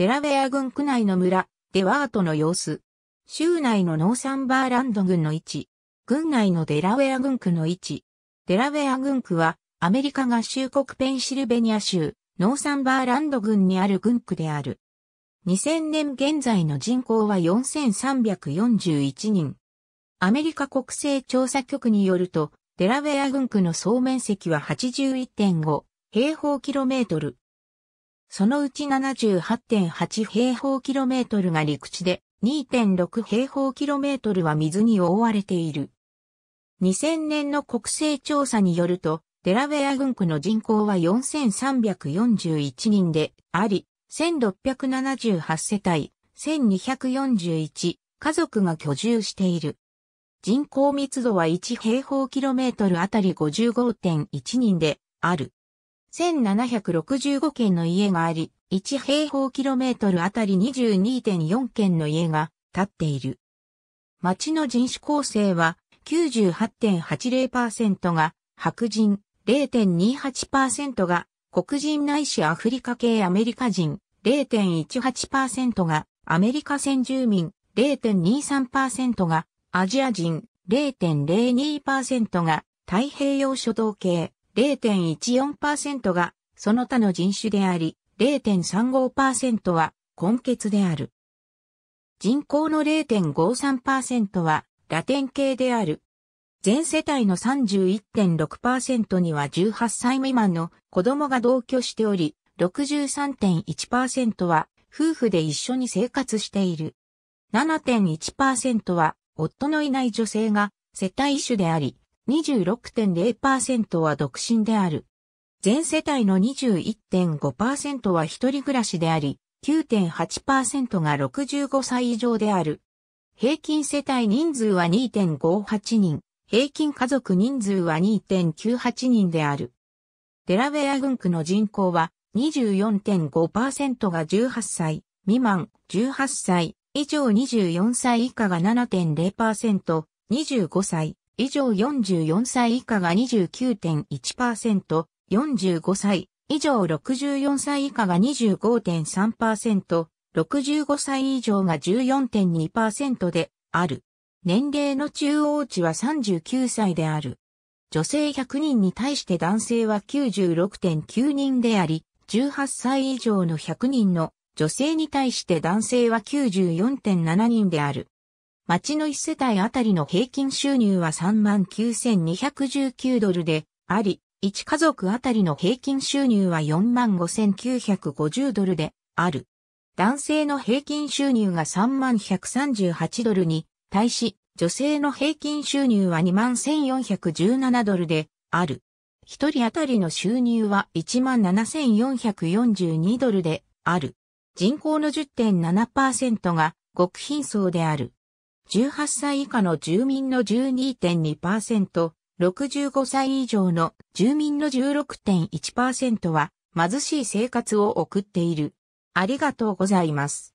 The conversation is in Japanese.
デラウェア郡区内の村、デワートの様子。州内のノーサンバーランド郡の位置。郡内のデラウェア郡区の位置。デラウェア郡区は、アメリカ合衆国ペンシルベニア州、ノーサンバーランド郡にある郡区である。2000年現在の人口は4341人。アメリカ国勢調査局によると、デラウェア郡区の総面積は81.5平方キロメートル。そのうち78.8平方キロメートルが陸地で、2.6平方キロメートルは水に覆われている。2000年の国勢調査によると、デラウェア軍区の人口は4341人であり、1678世帯、1241家族が居住している。人口密度は1平方キロメートルあたり55.1人である。1765軒の家があり、1平方キロメートルあたり22.4軒の家が建っている。町の人種構成は98.80%が白人、0.28%が黒人ないしアフリカ系アメリカ人、0.18%がアメリカ先住民、0.23%がアジア人、0.02%が太平洋諸島系、0.14%がその他の人種であり、0.35%は根血である。人口の0.53%はラテン系である。全世帯の31.6%には18歳未満の子供が同居しており、63.1%は夫婦で一緒に生活している。7.1%は夫のいない女性が世帯主であり、26.0%は独身である。全世帯の21.5%は一人暮らしであり、9.8%が65歳以上である。平均世帯人数は2.58人、平均家族人数は2.98人である。デラウェア軍区の人口は24.5%が18歳未満、18歳以上24歳以下が7.0%、25歳以上44歳以下が29.1%、45歳以上64歳以下が25.3%、65歳以上が14.2%である。年齢の中央値は39歳である。女性100人に対して男性は96.9人であり、18歳以上の100人の女性に対して男性は94.7人である。町の一世帯あたりの平均収入は39,219ドルであり、一家族あたりの平均収入は45,950ドルである。男性の平均収入が3138ドルに対し、女性の平均収入は21,417ドルである。一人あたりの収入は17,442ドルである。人口の10.7%が極貧層である。18歳以下の住民の12.2%、65歳以上の住民の16.1%は貧しい生活を送っている。ありがとうございます。